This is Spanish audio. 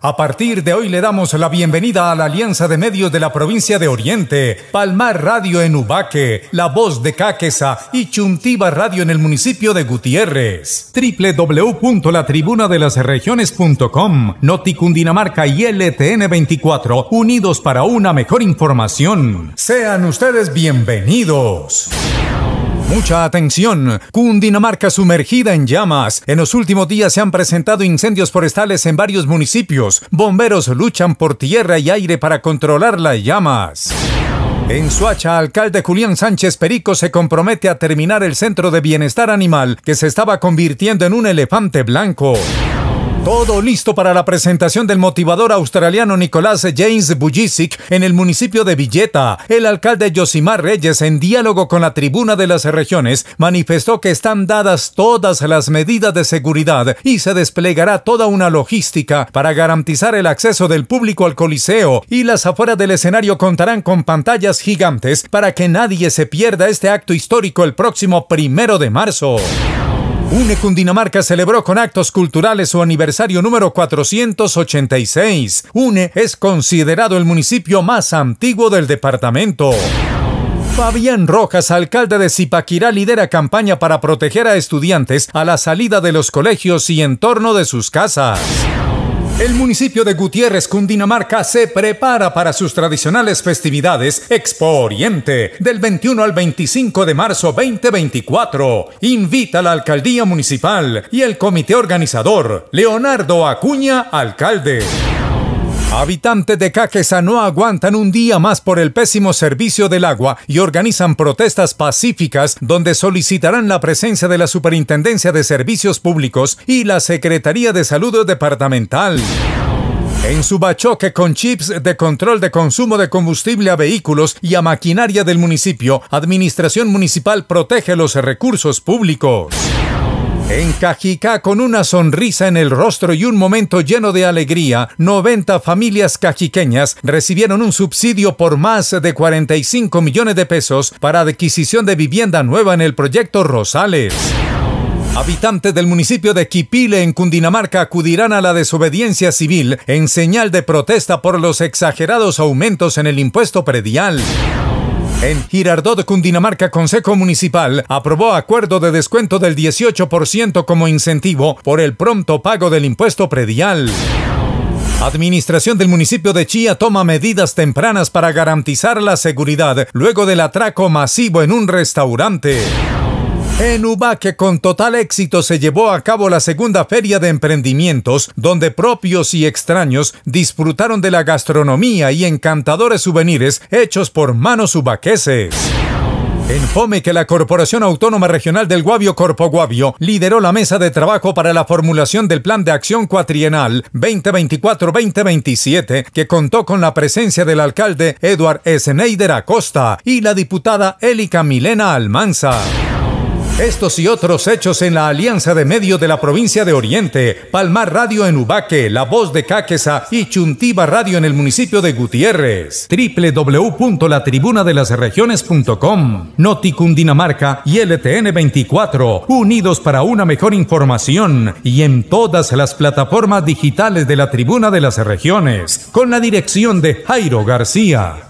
A partir de hoy le damos la bienvenida a la Alianza de Medios de la Provincia de Oriente, Palmar Radio en Ubaque, La Voz de Caquesa y Chuntiva Radio en el municipio de Gutiérrez. www.latribunadelasregiones.com, Noticundinamarca y LTN 24, unidos para una mejor información. Sean ustedes bienvenidos. Mucha atención. Cundinamarca sumergida en llamas. En los últimos días se han presentado incendios forestales en varios municipios. Bomberos luchan por tierra y aire para controlar las llamas. En Suacha, alcalde Julián Sánchez Perico se compromete a terminar el centro de bienestar animal que se estaba convirtiendo en un elefante blanco. Todo listo para la presentación del motivador australiano Nicolás James Bujicic en el municipio de Villeta. El alcalde Josimar Reyes, en diálogo con la tribuna de las regiones, manifestó que están dadas todas las medidas de seguridad y se desplegará toda una logística para garantizar el acceso del público al coliseo y las afueras del escenario contarán con pantallas gigantes para que nadie se pierda este acto histórico el próximo primero de marzo. UNE Cundinamarca celebró con actos culturales su aniversario número 486. UNE es considerado el municipio más antiguo del departamento. Fabián Rojas, alcalde de Zipaquirá, lidera campaña para proteger a estudiantes a la salida de los colegios y en torno de sus casas. El municipio de Gutiérrez, Cundinamarca, se prepara para sus tradicionales festividades Expo Oriente del 21 al 25 de marzo 2024. Invita a la alcaldía municipal y el comité organizador, Leonardo Acuña, alcalde. Habitantes de Caquesa no aguantan un día más por el pésimo servicio del agua y organizan protestas pacíficas donde solicitarán la presencia de la Superintendencia de Servicios Públicos y la Secretaría de Salud Departamental. En su bachoque con chips de control de consumo de combustible a vehículos y a maquinaria del municipio, Administración Municipal protege los recursos públicos. En Cajicá, con una sonrisa en el rostro y un momento lleno de alegría, 90 familias cajiqueñas recibieron un subsidio por más de 45 millones de pesos para adquisición de vivienda nueva en el proyecto Rosales. Habitantes del municipio de Quipile, en Cundinamarca, acudirán a la desobediencia civil en señal de protesta por los exagerados aumentos en el impuesto predial. En Girardot, Cundinamarca, Consejo Municipal aprobó acuerdo de descuento del 18% como incentivo por el pronto pago del impuesto predial. Administración del municipio de Chía toma medidas tempranas para garantizar la seguridad luego del atraco masivo en un restaurante. En Ubaque con total éxito se llevó a cabo la segunda feria de emprendimientos, donde propios y extraños disfrutaron de la gastronomía y encantadores souvenirs hechos por manos ubaqueses. En que la Corporación Autónoma Regional del Guavio Corpo Guavio lideró la mesa de trabajo para la formulación del Plan de Acción Cuatrienal 2024-2027, que contó con la presencia del alcalde Eduard Neider Acosta y la diputada Élica Milena Almanza. Estos y otros hechos en la Alianza de Medio de la provincia de Oriente, Palmar Radio en Ubaque, La Voz de Cáquesa y Chuntiva Radio en el municipio de Gutiérrez, www.latribunadelasregiones.com, Noticundinamarca y LTN 24, unidos para una mejor información y en todas las plataformas digitales de la Tribuna de las Regiones, con la dirección de Jairo García.